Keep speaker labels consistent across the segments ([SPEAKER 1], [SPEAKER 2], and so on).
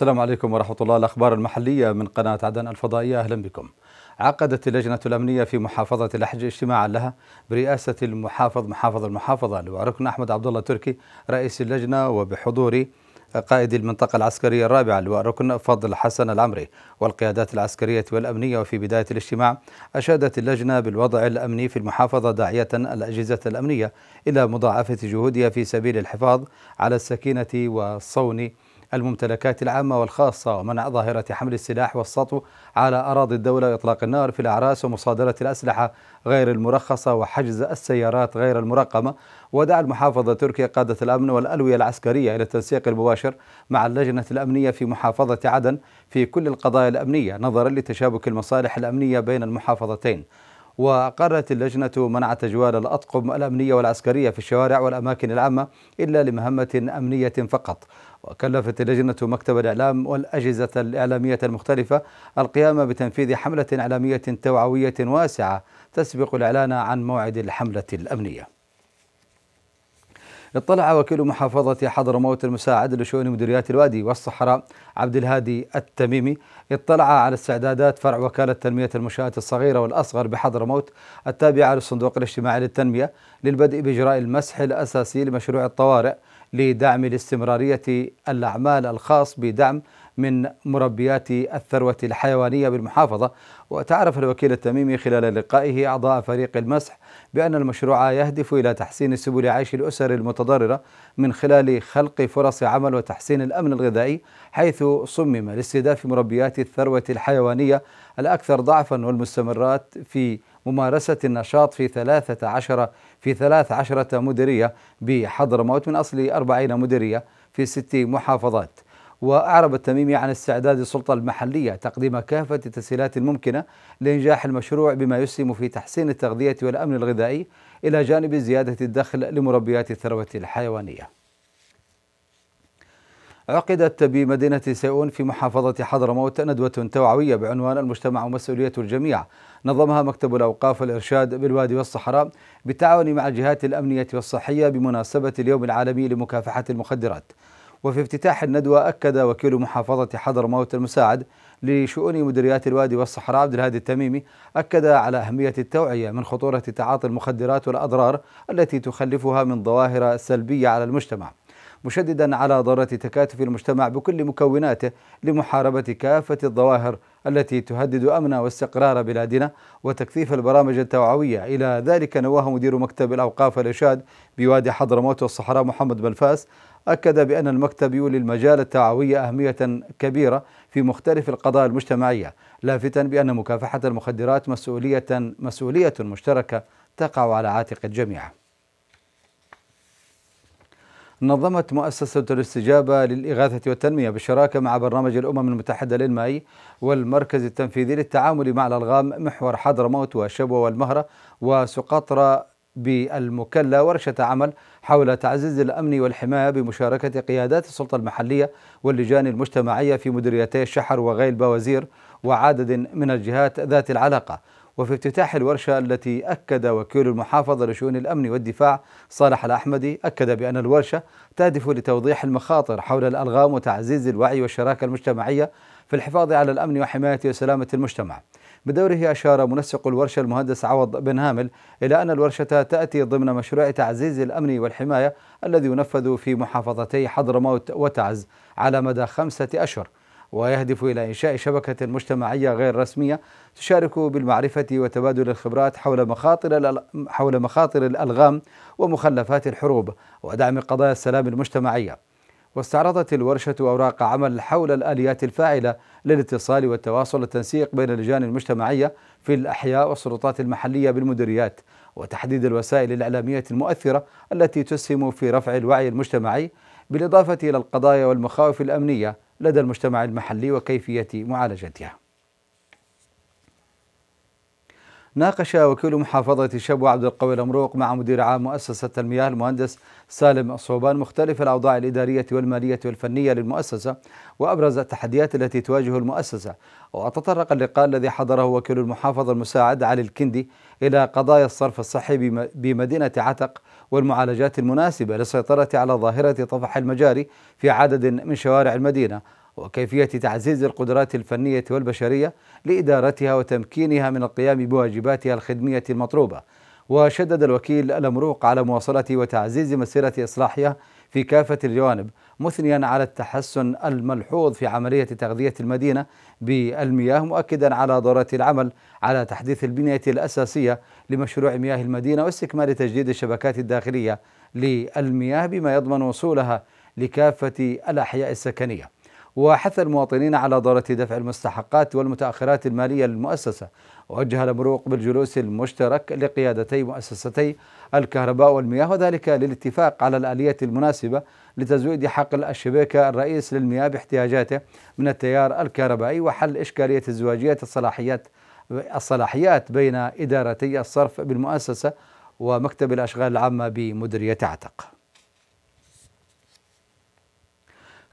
[SPEAKER 1] السلام عليكم ورحمة الله الأخبار المحلية من قناة عدن الفضائية أهلا بكم عقدت اللجنة الأمنية في محافظة الأحج اجتماعا لها برئاسة المحافظ محافظ المحافظة لواركن أحمد عبد الله تركي رئيس اللجنة وبحضور قائد المنطقة العسكرية الرابعة لواركن فضل حسن العمري والقيادات العسكرية والأمنية وفي بداية الاجتماع أشادت اللجنة بالوضع الأمني في المحافظة داعية الأجهزة الأمنية إلى مضاعفة جهودها في سبيل الحفاظ على السكينة والصون الممتلكات العامة والخاصة ومنع ظاهرة حمل السلاح والسطو على أراضي الدولة وإطلاق النار في الأعراس ومصادرة الأسلحة غير المرخصة وحجز السيارات غير المرقمة ودعا المحافظة تركيا قادة الأمن والألوية العسكرية إلى التنسيق المباشر مع اللجنة الأمنية في محافظة عدن في كل القضايا الأمنية نظرا لتشابك المصالح الأمنية بين المحافظتين وقررت اللجنة منع تجوال الأطقم الأمنية والعسكرية في الشوارع والأماكن العامة إلا لمهمة أمنية فقط وكلفت اللجنة مكتب الإعلام والأجهزة الإعلامية المختلفة القيام بتنفيذ حملة إعلامية توعوية واسعة تسبق الإعلان عن موعد الحملة الأمنية اطلع وكيل محافظة حضرموت المساعد لشؤون مديريات الوادي والصحراء عبد الهادي التميمي اطلع على استعدادات فرع وكالة تنمية المنشآت الصغيرة والأصغر بحضرموت التابعة للصندوق الاجتماعي للتنمية للبدء بإجراء المسح الأساسي لمشروع الطوارئ لدعم الاستمرارية الأعمال الخاص بدعم من مربيات الثروة الحيوانية بالمحافظة وتعرف الوكيل التميمي خلال لقائه أعضاء فريق المسح بأن المشروع يهدف إلى تحسين سبل عيش الأسر المتضررة من خلال خلق فرص عمل وتحسين الأمن الغذائي حيث صمم لاستهداف مربيات الثروة الحيوانية الأكثر ضعفا والمستمرات في ممارسة النشاط في 13 في 13 مديرية بحضرموت من أصل 40 مديرية في ست محافظات وأعرب التميمي يعني عن استعداد السلطة المحلية تقديم كافة التسهيلات الممكنة لإنجاح المشروع بما يسهم في تحسين التغذية والأمن الغذائي إلى جانب زيادة الدخل لمربيات الثروة الحيوانية عقدت بمدينة سيئون في محافظة حضرموت ندوة توعوية بعنوان المجتمع ومسؤولية الجميع نظمها مكتب الأوقاف والإرشاد بالوادي والصحراء بالتعاون مع الجهات الأمنية والصحية بمناسبة اليوم العالمي لمكافحة المخدرات وفي افتتاح الندوة أكد وكيل محافظة حضرموت المساعد لشؤون مديريات الوادي والصحراء عبد الهادي التميمي أكد على أهمية التوعية من خطورة تعاطي المخدرات والأضرار التي تخلفها من ظواهر سلبية على المجتمع مشددا على ضرورة تكاتف المجتمع بكل مكوناته لمحاربة كافة الظواهر التي تهدد أمن واستقرار بلادنا وتكثيف البرامج التوعوية إلى ذلك نواه مدير مكتب الأوقاف والإرشاد بوادي حضرموت والصحراء محمد بلفاس أكد بأن المكتب يولي المجال التوعوي أهمية كبيرة في مختلف القضايا المجتمعية لافتا بأن مكافحة المخدرات مسؤولية مسؤولية مشتركة تقع على عاتق الجميع نظمت مؤسسة الاستجابة للإغاثة والتنمية بالشراكة مع برنامج الأمم المتحدة للماء والمركز التنفيذي للتعامل مع الألغام محور حضرموت وشبوة والمهرة وسقطرى بالمكلا ورشة عمل حول تعزيز الأمن والحماية بمشاركة قيادات السلطة المحلية واللجان المجتمعية في مديريتي الشحر وغيل بوزير وعدد من الجهات ذات العلاقة وفي افتتاح الورشة التي أكد وكيل المحافظة لشؤون الأمن والدفاع صالح الأحمدي أكد بأن الورشة تهدف لتوضيح المخاطر حول الألغام وتعزيز الوعي والشراكة المجتمعية في الحفاظ على الأمن وحماية وسلامة المجتمع بدوره أشار منسق الورشة المهندس عوض بن هامل إلى أن الورشة تأتي ضمن مشروع تعزيز الأمن والحماية الذي ينفذ في محافظتي حضرموت وتعز على مدى خمسة أشهر ويهدف إلى إنشاء شبكة مجتمعية غير رسمية تشارك بالمعرفة وتبادل الخبرات حول مخاطر حول مخاطر الألغام ومخلفات الحروب ودعم قضايا السلام المجتمعية واستعرضت الورشة أوراق عمل حول الآليات الفاعلة للاتصال والتواصل والتنسيق بين اللجان المجتمعية في الأحياء والسلطات المحلية بالمديريات وتحديد الوسائل الإعلامية المؤثرة التي تسهم في رفع الوعي المجتمعي بالإضافة إلى القضايا والمخاوف الأمنية لدى المجتمع المحلي وكيفية معالجتها ناقش وكيل محافظة شبوة عبد القوي الأمروق مع مدير عام مؤسسة المياه المهندس سالم الصوبان مختلف الأوضاع الإدارية والمالية والفنية للمؤسسة وأبرز التحديات التي تواجه المؤسسة وتطرق اللقاء الذي حضره وكيل المحافظة المساعد علي الكندي إلى قضايا الصرف الصحي بمدينة عتق والمعالجات المناسبة للسيطرة على ظاهرة طفح المجاري في عدد من شوارع المدينة وكيفية تعزيز القدرات الفنية والبشرية لإدارتها وتمكينها من القيام بواجباتها الخدمية المطلوبة وشدد الوكيل الأمروق على مواصلة وتعزيز مسيرة إصلاحها في كافة الجوانب مثنيا على التحسن الملحوظ في عملية تغذية المدينة بالمياه مؤكدا على ضرورة العمل على تحديث البنية الأساسية لمشروع مياه المدينة واستكمال تجديد الشبكات الداخلية للمياه بما يضمن وصولها لكافة الأحياء السكنية وحث المواطنين على ضرورة دفع المستحقات والمتأخرات المالية للمؤسسة وجه الأمر بالجلوس المشترك لقيادتي مؤسستي الكهرباء والمياه وذلك للاتفاق على الآلية المناسبة لتزويد حقل الشبكة الرئيس للمياه باحتياجاته من التيار الكهربائي وحل إشكالية ازدواجية الصلاحيات الصلاحيات بين إدارتي الصرف بالمؤسسة ومكتب الأشغال العامة بمديرية عتق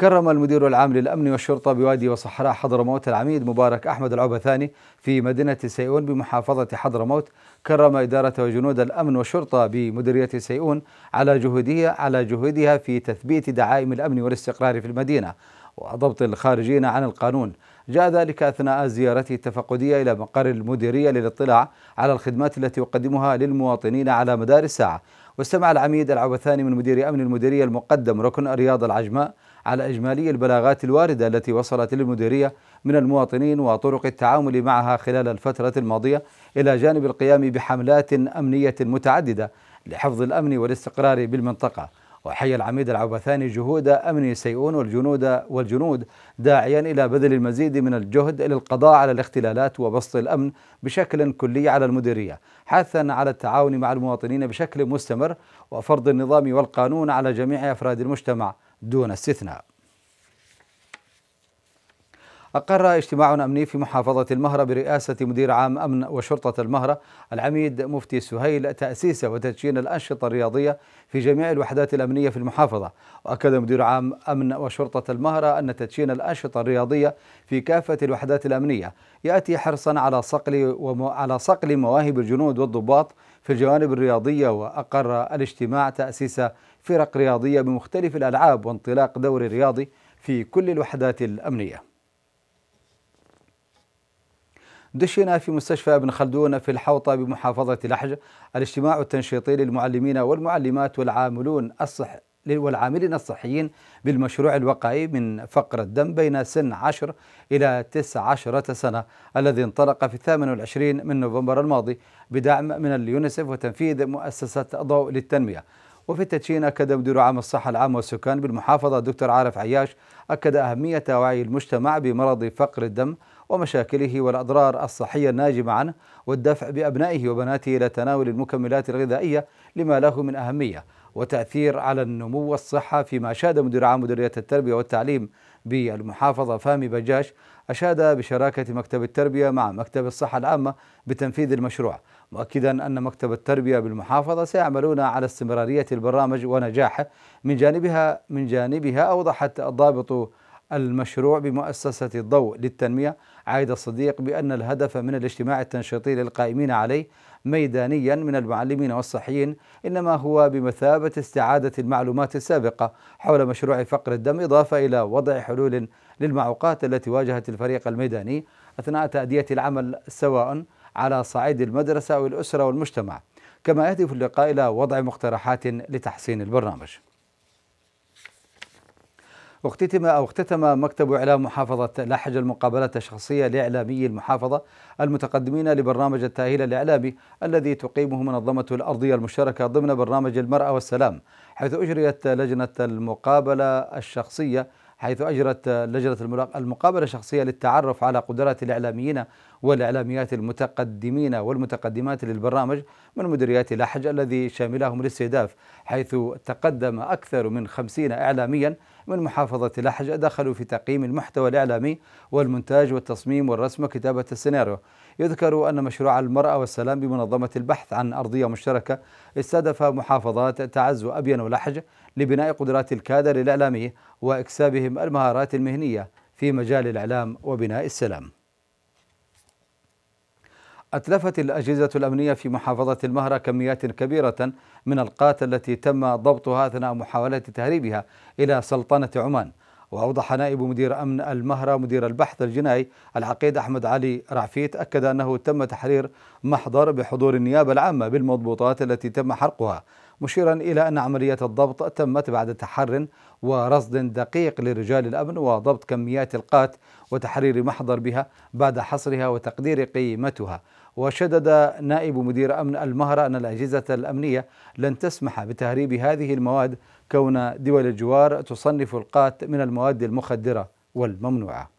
[SPEAKER 1] كرم المدير العام للأمن والشرطة بوادي وصحراء حضرموت العميد مبارك أحمد العبثاني في مدينة سيئون بمحافظة حضرموت كرم إدارة وجنود الأمن والشرطة بمديرية سيئون على جهودها على جهودها في تثبيت دعائم الأمن والاستقرار في المدينة وضبط الخارجين عن القانون جاء ذلك أثناء زيارته التفقدية إلى مقر المديرية للاطلاع على الخدمات التي يقدمها للمواطنين على مدار الساعة واستمع العميد العبثاني من مدير أمن المديرية المقدم ركن الرياض العجماء على إجمالي البلاغات الواردة التي وصلت للمديرية من المواطنين وطرق التعامل معها خلال الفترة الماضية إلى جانب القيام بحملات أمنية متعددة لحفظ الأمن والاستقرار بالمنطقة وحي العميد العبثاني جهود أمن سيئون والجنود والجنود داعيا إلى بذل المزيد من الجهد للقضاء على الاختلالات وبسط الأمن بشكل كلي على المديرية حثا على التعاون مع المواطنين بشكل مستمر وفرض النظام والقانون على جميع أفراد المجتمع دون استثناء أقر اجتماع أمني في محافظة المهرة برئاسة مدير عام أمن وشرطة المهرة العميد مفتي سهيل تأسيس وتدشين الأنشطة الرياضية في جميع الوحدات الأمنية في المحافظة وأكد مدير عام أمن وشرطة المهرة أن تدشين الأنشطة الرياضية في كافة الوحدات الأمنية يأتي حرصا على صقل على صقل مواهب الجنود والضباط في الجوانب الرياضية وأقر الاجتماع تأسيس فرق رياضية بمختلف الألعاب وانطلاق دوري رياضي في كل الوحدات الأمنية دشنا في مستشفى ابن خلدون في الحوطة بمحافظة لحج الاجتماع التنشيطي للمعلمين والمعلمات والعاملون الصح والعاملين الصحيين بالمشروع الوقائي من فقر الدم بين سن 10 إلى 19 سنة الذي انطلق في 28 من نوفمبر الماضي بدعم من اليونسف وتنفيذ مؤسسة ضوء للتنمية وفي التدشين أكد مدير عام الصحة العامة والسكان بالمحافظة الدكتور عارف عياش أكد أهمية وعي المجتمع بمرض فقر الدم ومشاكله والأضرار الصحية الناجمة عنه والدفع بأبنائه وبناته إلى تناول المكملات الغذائية لما له من أهمية وتأثير على النمو والصحة فيما أشاد مدير عام مديرية التربية والتعليم بالمحافظة فهمي بجاش أشاد بشراكة مكتب التربية مع مكتب الصحة العامة بتنفيذ المشروع مؤكدا أن مكتب التربية بالمحافظة سيعملون على استمرارية البرنامج ونجاحه من جانبها من جانبها أوضحت الضابط المشروع بمؤسسة الضوء للتنمية عايد الصديق بأن الهدف من الاجتماع التنشيطي للقائمين عليه ميدانيا من المعلمين والصحيين إنما هو بمثابة استعادة المعلومات السابقة حول مشروع فقر الدم إضافة إلى وضع حلول للمعوقات التي واجهت الفريق الميداني أثناء تأدية العمل سواء على صعيد المدرسة والأسرة والمجتمع كما يهدف اللقاء إلى وضع مقترحات لتحسين البرنامج اختتم أو اختتم مكتب إعلام محافظة لحج المقابلة الشخصية لإعلامي المحافظة المتقدمين لبرنامج التأهيل الإعلامي الذي تقيمه منظمة الأرضية المشتركة ضمن برنامج المرأة والسلام حيث أجريت لجنة المقابلة الشخصية حيث أجرت لجنة المقابلة الشخصية للتعرف على قدرات الإعلاميين والإعلاميات المتقدمين والمتقدمات للبرنامج من مديريات لحج الذي شاملهم الاستهداف حيث تقدم أكثر من خمسين إعلاميا من محافظة لحج دخلوا في تقييم المحتوى الإعلامي والمونتاج والتصميم والرسم وكتابة السيناريو يذكر أن مشروع المرأة والسلام بمنظمة البحث عن أرضية مشتركة استهدف محافظات تعز أبين ولحج لبناء قدرات الكادر الإعلامي وإكسابهم المهارات المهنية في مجال الإعلام وبناء السلام أتلفت الأجهزة الأمنية في محافظة المهرة كميات كبيرة من القات التي تم ضبطها أثناء محاولة تهريبها إلى سلطنة عمان وأوضح نائب مدير أمن المهرة مدير البحث الجنائي العقيد أحمد علي رعفيت أكد أنه تم تحرير محضر بحضور النيابة العامة بالمضبوطات التي تم حرقها مشيرا إلى أن عملية الضبط تمت بعد تحر ورصد دقيق لرجال الأمن وضبط كميات القات وتحرير محضر بها بعد حصرها وتقدير قيمتها وشدد نائب مدير أمن المهرة أن الأجهزة الأمنية لن تسمح بتهريب هذه المواد كون دول الجوار تصنف القات من المواد المخدرة والممنوعة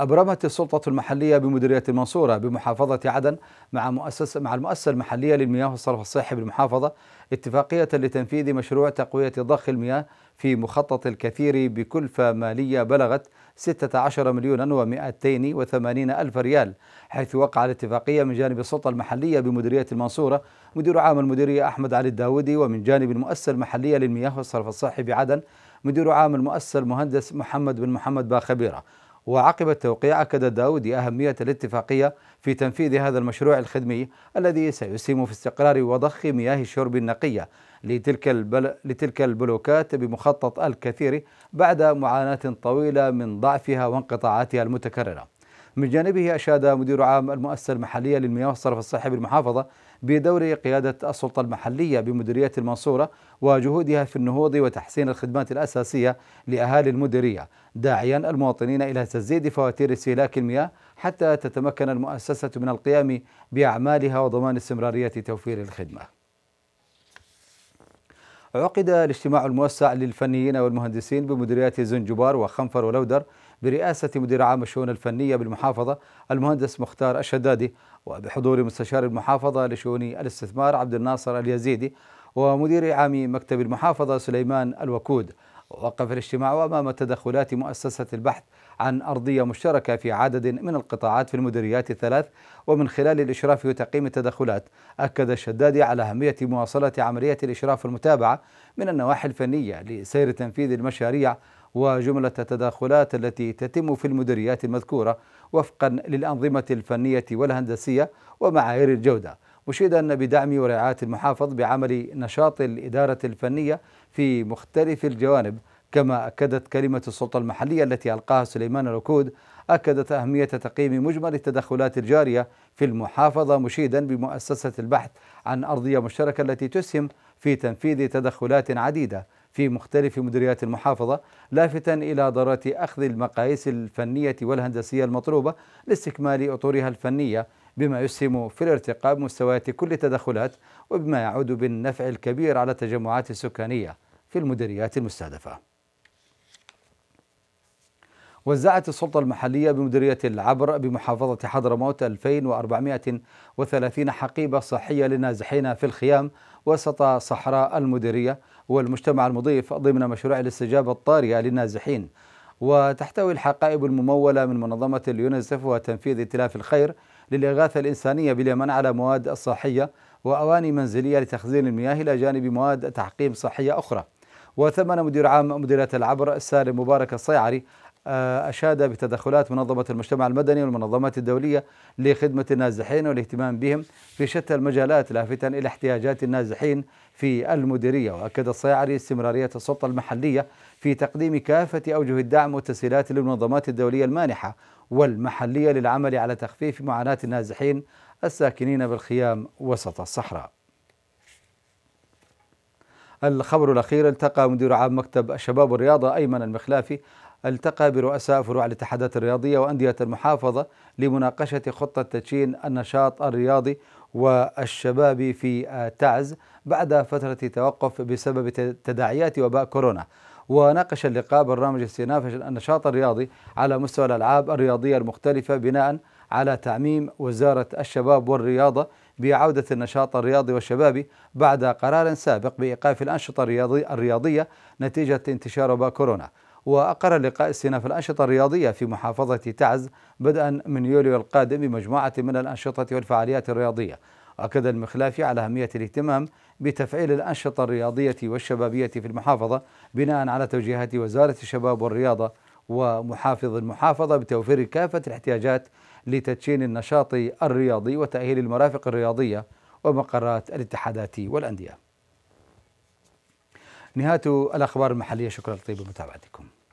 [SPEAKER 1] أبرمت السلطة المحلية بمديرية المنصورة بمحافظة عدن مع مؤسسة مع المؤسسة المحلية للمياه والصرف الصحي بالمحافظة اتفاقية لتنفيذ مشروع تقوية ضخ المياه في مخطط الكثير بكلفة مالية بلغت 16 مليونا و280 ألف ريال حيث وقع الاتفاقية من جانب السلطة المحلية بمديرية المنصورة مدير عام المديرية أحمد علي الداودي ومن جانب المؤسسة المحلية للمياه والصرف الصحي بعدن مدير عام المؤسسة المهندس محمد بن محمد باخبيرة وعقب التوقيع أكد داودي أهمية الاتفاقية في تنفيذ هذا المشروع الخدمي الذي سيسهم في استقرار وضخ مياه الشرب النقية لتلك البل... لتلك البلوكات بمخطط الكثير بعد معاناة طويلة من ضعفها وانقطاعاتها المتكررة. من جانبه أشاد مدير عام المؤسسة المحلية للمياه والصرف الصحي بالمحافظة بدور قيادة السلطة المحلية بمديرية المنصورة وجهودها في النهوض وتحسين الخدمات الأساسية لأهالي المديرية داعيا المواطنين إلى تسديد فواتير استهلاك المياه حتى تتمكن المؤسسة من القيام بأعمالها وضمان استمرارية توفير الخدمة عقد الاجتماع الموسع للفنيين والمهندسين بمديريات زنجبار وخنفر ولودر برئاسة مدير عام الشؤون الفنية بالمحافظة المهندس مختار الشدادي وبحضور مستشار المحافظة لشؤون الاستثمار عبد الناصر اليزيدي ومدير عام مكتب المحافظة سليمان الوكود وقف الاجتماع وأمام تدخلات مؤسسة البحث عن أرضية مشتركة في عدد من القطاعات في المديريات الثلاث ومن خلال الإشراف وتقييم التدخلات أكد الشدادي على أهمية مواصلة عملية الإشراف والمتابعة من النواحي الفنية لسير تنفيذ المشاريع وجملة التداخلات التي تتم في المديريات المذكورة وفقا للأنظمة الفنية والهندسية ومعايير الجودة أشيد أن بدعم ورعاية المحافظ بعمل نشاط الإدارة الفنية في مختلف الجوانب كما أكدت كلمة السلطة المحلية التي ألقاها سليمان الركود أكدت أهمية تقييم مجمل التدخلات الجارية في المحافظة مشيدا بمؤسسة البحث عن أرضية مشتركة التي تسهم في تنفيذ تدخلات عديدة في مختلف مديريات المحافظة لافتا إلى ضرورة أخذ المقاييس الفنية والهندسية المطلوبة لاستكمال أطورها الفنية بما يسهم في الارتقاء بمستويات كل التدخلات وبما يعود بالنفع الكبير على التجمعات السكانية في المديريات المستهدفة وزعت السلطة المحلية بمديرية العبر بمحافظة حضرموت 2430 حقيبة صحية للنازحين في الخيام وسط صحراء المديرية والمجتمع المضيف ضمن مشروع الاستجابة الطارئة للنازحين وتحتوي الحقائب الممولة من منظمة اليونيسف وتنفيذ ائتلاف الخير للإغاثة الإنسانية باليمن على مواد صحية وأواني منزلية لتخزين المياه إلى جانب مواد تحقيم صحية أخرى وثمن مدير عام مديرية العبر السالم مبارك الصيعري آه، أشاد بتدخلات منظمة المجتمع المدني والمنظمات الدولية لخدمة النازحين والاهتمام بهم في شتى المجالات لافتا إلى احتياجات النازحين في المديرية وأكد الصيعري استمرارية السلطة المحلية في تقديم كافة أوجه الدعم والتسهيلات للمنظمات الدولية المانحة والمحلية للعمل على تخفيف معاناة النازحين الساكنين بالخيام وسط الصحراء. الخبر الأخير التقى مدير عام مكتب الشباب والرياضة أيمن المخلافي التقى برؤساء فروع الاتحادات الرياضية وأندية المحافظة لمناقشة خطة تدشين النشاط الرياضي والشباب في آه، تعز بعد فترة توقف بسبب تداعيات وباء كورونا وناقش اللقاء برنامج استئناف النشاط الرياضي على مستوى الألعاب الرياضية المختلفة بناء على تعميم وزارة الشباب والرياضة بعودة النشاط الرياضي والشبابي بعد قرار سابق بإيقاف الأنشطة الرياضية نتيجة انتشار وباء كورونا وأقر اللقاء استئناف الأنشطة الرياضية في محافظة تعز بدءا من يوليو القادم بمجموعة من الأنشطة والفعاليات الرياضية أكد المخلافي على أهمية الاهتمام بتفعيل الأنشطة الرياضية والشبابية في المحافظة بناء على توجيهات وزارة الشباب والرياضة ومحافظ المحافظة بتوفير كافة الاحتياجات لتدشين النشاط الرياضي وتأهيل المرافق الرياضية ومقرات الاتحادات والأندية نهاية الأخبار المحلية شكرا لطيب متابعتكم